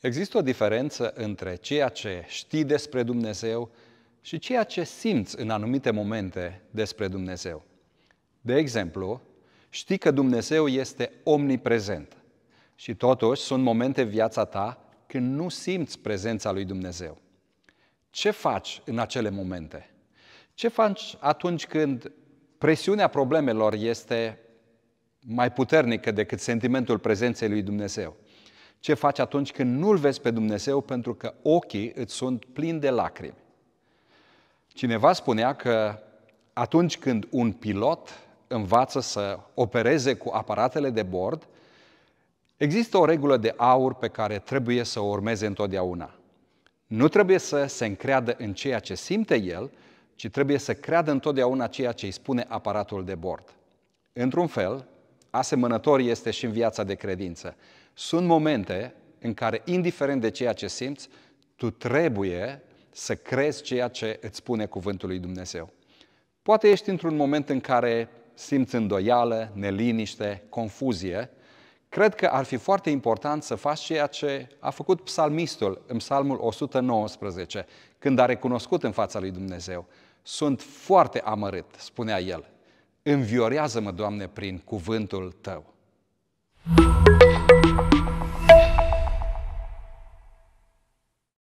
Există o diferență între ceea ce știi despre Dumnezeu și ceea ce simți în anumite momente despre Dumnezeu. De exemplu, știi că Dumnezeu este omniprezent și totuși sunt momente în viața ta când nu simți prezența lui Dumnezeu. Ce faci în acele momente? Ce faci atunci când presiunea problemelor este mai puternică decât sentimentul prezenței lui Dumnezeu? Ce faci atunci când nu-L vezi pe Dumnezeu pentru că ochii îți sunt plini de lacrimi? Cineva spunea că atunci când un pilot învață să opereze cu aparatele de bord, există o regulă de aur pe care trebuie să o urmeze întotdeauna. Nu trebuie să se încreadă în ceea ce simte el, ci trebuie să creadă întotdeauna ceea ce îi spune aparatul de bord. Într-un fel, asemănător este și în viața de credință. Sunt momente în care, indiferent de ceea ce simți, tu trebuie să crezi ceea ce îți spune cuvântul lui Dumnezeu. Poate ești într-un moment în care simți îndoială, neliniște, confuzie. Cred că ar fi foarte important să faci ceea ce a făcut psalmistul în psalmul 119, când a recunoscut în fața lui Dumnezeu. Sunt foarte amărât, spunea el, Înviorează-mă, Doamne, prin cuvântul Tău.